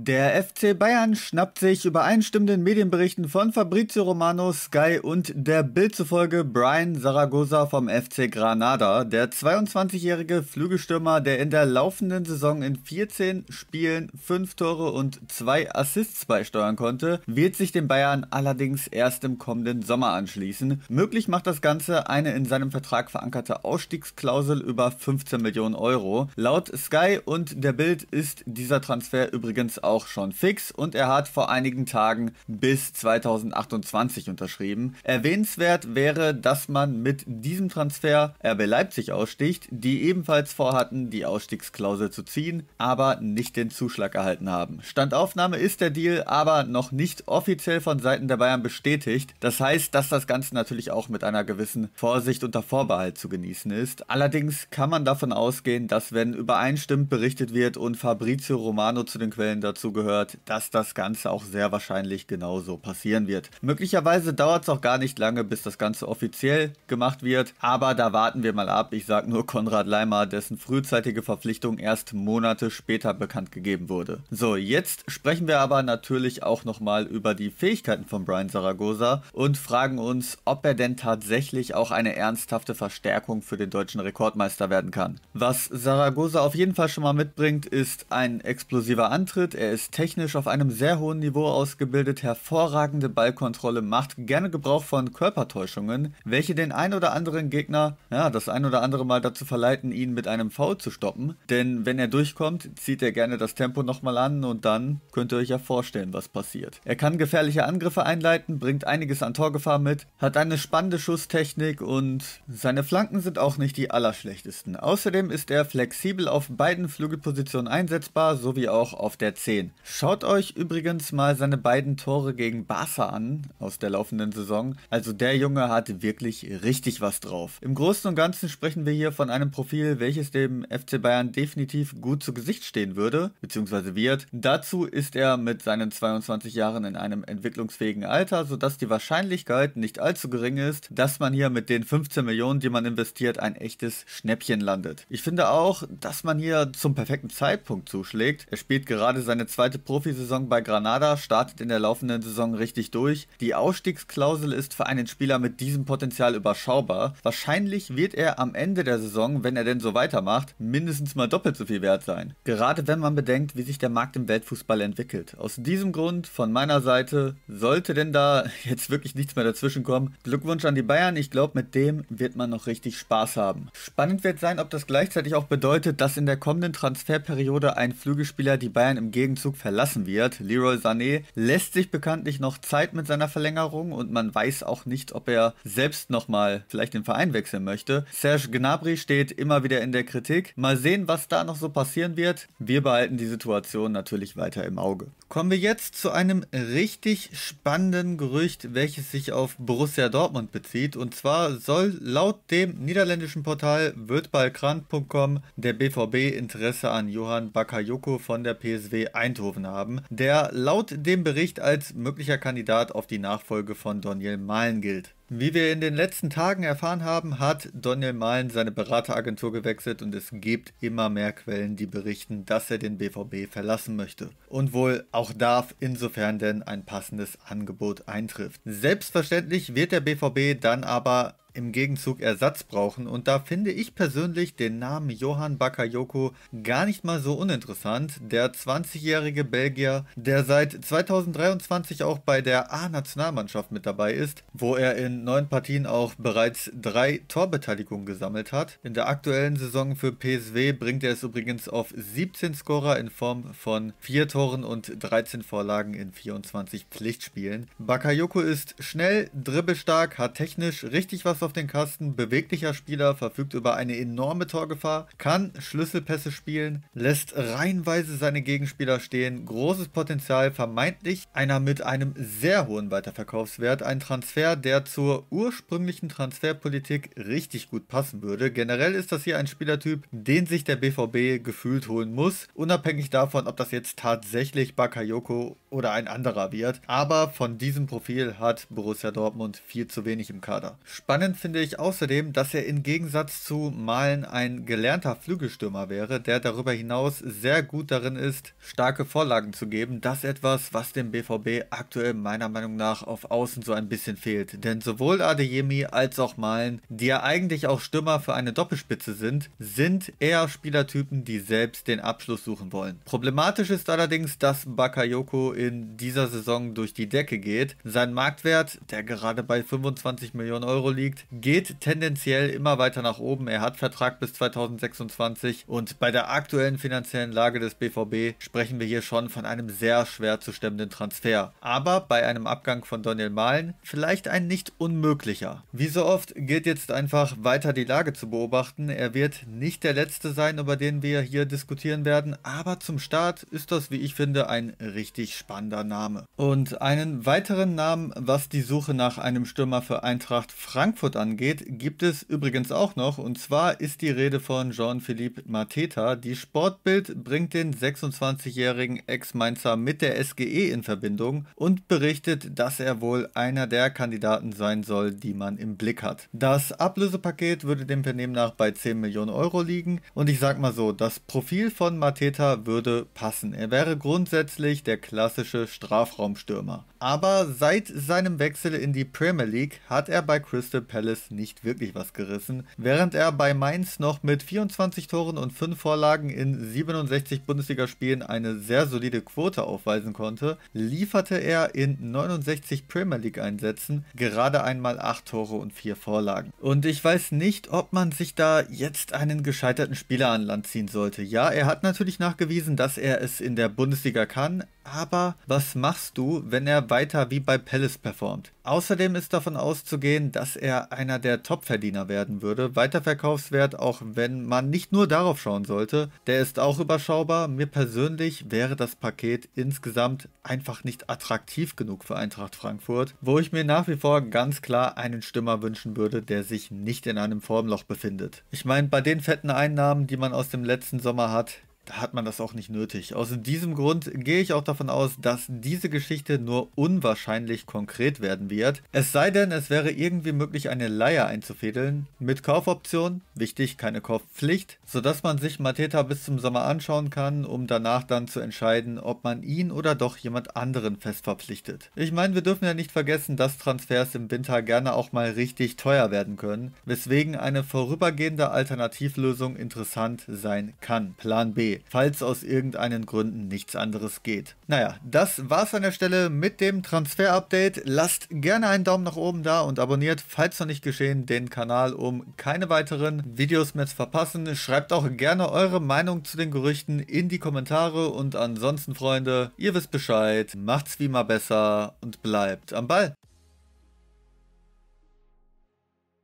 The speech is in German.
Der FC Bayern schnappt sich übereinstimmenden Medienberichten von Fabrizio Romano, Sky und der Bild zufolge Brian Zaragoza vom FC Granada. Der 22-jährige Flügelstürmer, der in der laufenden Saison in 14 Spielen 5 Tore und 2 Assists beisteuern konnte, wird sich den Bayern allerdings erst im kommenden Sommer anschließen. Möglich macht das Ganze eine in seinem Vertrag verankerte Ausstiegsklausel über 15 Millionen Euro. Laut Sky und der Bild ist dieser Transfer übrigens auch auch schon fix und er hat vor einigen Tagen bis 2028 unterschrieben. Erwähnenswert wäre, dass man mit diesem Transfer RB Leipzig aussticht, die ebenfalls vorhatten, die Ausstiegsklausel zu ziehen, aber nicht den Zuschlag erhalten haben. Standaufnahme ist der Deal aber noch nicht offiziell von Seiten der Bayern bestätigt. Das heißt, dass das Ganze natürlich auch mit einer gewissen Vorsicht unter Vorbehalt zu genießen ist. Allerdings kann man davon ausgehen, dass wenn übereinstimmt berichtet wird und Fabrizio Romano zu den Quellen dazu dazu gehört, dass das Ganze auch sehr wahrscheinlich genauso passieren wird. Möglicherweise dauert es auch gar nicht lange, bis das Ganze offiziell gemacht wird, aber da warten wir mal ab. Ich sage nur Konrad Leimer, dessen frühzeitige Verpflichtung erst Monate später bekannt gegeben wurde. So, jetzt sprechen wir aber natürlich auch nochmal über die Fähigkeiten von Brian Zaragoza und fragen uns, ob er denn tatsächlich auch eine ernsthafte Verstärkung für den deutschen Rekordmeister werden kann. Was Zaragoza auf jeden Fall schon mal mitbringt, ist ein explosiver Antritt. Er ist technisch auf einem sehr hohen Niveau ausgebildet, hervorragende Ballkontrolle, macht gerne Gebrauch von Körpertäuschungen, welche den ein oder anderen Gegner, ja, das ein oder andere Mal dazu verleiten, ihn mit einem Foul zu stoppen. Denn wenn er durchkommt, zieht er gerne das Tempo nochmal an und dann könnt ihr euch ja vorstellen, was passiert. Er kann gefährliche Angriffe einleiten, bringt einiges an Torgefahr mit, hat eine spannende Schusstechnik und seine Flanken sind auch nicht die allerschlechtesten. Außerdem ist er flexibel auf beiden Flügelpositionen einsetzbar, sowie auch auf der 10. 10. Schaut euch übrigens mal seine beiden Tore gegen Barca an aus der laufenden Saison. Also der Junge hat wirklich richtig was drauf. Im Großen und Ganzen sprechen wir hier von einem Profil, welches dem FC Bayern definitiv gut zu Gesicht stehen würde, beziehungsweise wird. Dazu ist er mit seinen 22 Jahren in einem entwicklungsfähigen Alter, sodass die Wahrscheinlichkeit nicht allzu gering ist, dass man hier mit den 15 Millionen, die man investiert, ein echtes Schnäppchen landet. Ich finde auch, dass man hier zum perfekten Zeitpunkt zuschlägt. Er spielt gerade seine seine zweite Profisaison bei Granada, startet in der laufenden Saison richtig durch. Die Ausstiegsklausel ist für einen Spieler mit diesem Potenzial überschaubar. Wahrscheinlich wird er am Ende der Saison, wenn er denn so weitermacht, mindestens mal doppelt so viel wert sein. Gerade wenn man bedenkt, wie sich der Markt im Weltfußball entwickelt. Aus diesem Grund von meiner Seite, sollte denn da jetzt wirklich nichts mehr dazwischen kommen, Glückwunsch an die Bayern. Ich glaube, mit dem wird man noch richtig Spaß haben. Spannend wird sein, ob das gleichzeitig auch bedeutet, dass in der kommenden Transferperiode ein Flügelspieler die Bayern im Gegenteil Gegenzug verlassen wird. Leroy Sané lässt sich bekanntlich noch Zeit mit seiner Verlängerung und man weiß auch nicht, ob er selbst nochmal vielleicht den Verein wechseln möchte. Serge Gnabry steht immer wieder in der Kritik. Mal sehen, was da noch so passieren wird. Wir behalten die Situation natürlich weiter im Auge. Kommen wir jetzt zu einem richtig spannenden Gerücht, welches sich auf Borussia Dortmund bezieht. Und zwar soll laut dem niederländischen Portal wirtbalkrant.com der BVB Interesse an Johann Bakayoko von der PSW Eindhoven haben, der laut dem Bericht als möglicher Kandidat auf die Nachfolge von Daniel Mahlen gilt. Wie wir in den letzten Tagen erfahren haben, hat Daniel Malen seine Berateragentur gewechselt und es gibt immer mehr Quellen, die berichten, dass er den BVB verlassen möchte. Und wohl auch darf, insofern denn ein passendes Angebot eintrifft. Selbstverständlich wird der BVB dann aber im Gegenzug Ersatz brauchen und da finde ich persönlich den Namen Johann Bakayoko gar nicht mal so uninteressant. Der 20-jährige Belgier, der seit 2023 auch bei der A-Nationalmannschaft mit dabei ist, wo er in neun Partien auch bereits drei Torbeteiligungen gesammelt hat. In der aktuellen Saison für PSW bringt er es übrigens auf 17 Scorer in Form von vier Toren und 13 Vorlagen in 24 Pflichtspielen. Bakayoko ist schnell, dribbelstark, hat technisch richtig was auf den Kasten, beweglicher Spieler, verfügt über eine enorme Torgefahr, kann Schlüsselpässe spielen, lässt reihenweise seine Gegenspieler stehen, großes Potenzial, vermeintlich einer mit einem sehr hohen Weiterverkaufswert, ein Transfer, der zu zur ursprünglichen Transferpolitik richtig gut passen würde. Generell ist das hier ein Spielertyp, den sich der BVB gefühlt holen muss, unabhängig davon, ob das jetzt tatsächlich Bakayoko oder ein anderer wird. Aber von diesem Profil hat Borussia Dortmund viel zu wenig im Kader. Spannend finde ich außerdem, dass er im Gegensatz zu Malen ein gelernter Flügelstürmer wäre, der darüber hinaus sehr gut darin ist, starke Vorlagen zu geben. Das etwas, was dem BVB aktuell meiner Meinung nach auf Außen so ein bisschen fehlt. Denn so sowohl Adeyemi als auch Malen, die ja eigentlich auch Stürmer für eine Doppelspitze sind, sind eher Spielertypen, die selbst den Abschluss suchen wollen. Problematisch ist allerdings, dass Bakayoko in dieser Saison durch die Decke geht. Sein Marktwert, der gerade bei 25 Millionen Euro liegt, geht tendenziell immer weiter nach oben. Er hat Vertrag bis 2026 und bei der aktuellen finanziellen Lage des BVB sprechen wir hier schon von einem sehr schwer zu stemmenden Transfer. Aber bei einem Abgang von Daniel Malen vielleicht ein nicht un unmöglicher. Wie so oft geht jetzt einfach weiter die Lage zu beobachten. Er wird nicht der letzte sein, über den wir hier diskutieren werden, aber zum Start ist das, wie ich finde, ein richtig spannender Name. Und einen weiteren Namen, was die Suche nach einem Stürmer für Eintracht Frankfurt angeht, gibt es übrigens auch noch. Und zwar ist die Rede von Jean-Philippe Mateta. Die Sportbild bringt den 26-jährigen Ex-Mainzer mit der SGE in Verbindung und berichtet, dass er wohl einer der Kandidaten sein sein soll, die man im Blick hat. Das Ablösepaket würde dem Vernehmen nach bei 10 Millionen Euro liegen und ich sag mal so, das Profil von Mateta würde passen. Er wäre grundsätzlich der klassische Strafraumstürmer. Aber seit seinem Wechsel in die Premier League hat er bei Crystal Palace nicht wirklich was gerissen, während er bei Mainz noch mit 24 Toren und 5 Vorlagen in 67 Bundesligaspielen eine sehr solide Quote aufweisen konnte, lieferte er in 69 Premier League Einsätzen gerade gerade einmal 8 Tore und 4 Vorlagen. Und ich weiß nicht, ob man sich da jetzt einen gescheiterten Spieler an Land ziehen sollte. Ja, er hat natürlich nachgewiesen, dass er es in der Bundesliga kann, aber was machst du, wenn er weiter wie bei Palace performt? Außerdem ist davon auszugehen, dass er einer der Top-Verdiener werden würde. Weiterverkaufswert, auch wenn man nicht nur darauf schauen sollte, der ist auch überschaubar. Mir persönlich wäre das Paket insgesamt einfach nicht attraktiv genug für Eintracht Frankfurt, wo ich mir nach wie vor ganz klar einen Stimmer wünschen würde, der sich nicht in einem Formloch befindet. Ich meine, bei den fetten Einnahmen, die man aus dem letzten Sommer hat, hat man das auch nicht nötig. Aus diesem Grund gehe ich auch davon aus, dass diese Geschichte nur unwahrscheinlich konkret werden wird. Es sei denn, es wäre irgendwie möglich, eine Leier einzufädeln. Mit Kaufoption, wichtig, keine Kaufpflicht, sodass man sich Mateta bis zum Sommer anschauen kann, um danach dann zu entscheiden, ob man ihn oder doch jemand anderen fest verpflichtet. Ich meine, wir dürfen ja nicht vergessen, dass Transfers im Winter gerne auch mal richtig teuer werden können, weswegen eine vorübergehende Alternativlösung interessant sein kann. Plan B falls aus irgendeinen Gründen nichts anderes geht. Naja, das war's an der Stelle mit dem Transfer-Update. Lasst gerne einen Daumen nach oben da und abonniert, falls noch nicht geschehen, den Kanal, um keine weiteren Videos mehr zu verpassen. Schreibt auch gerne eure Meinung zu den Gerüchten in die Kommentare und ansonsten, Freunde, ihr wisst Bescheid, macht's wie immer besser und bleibt am Ball.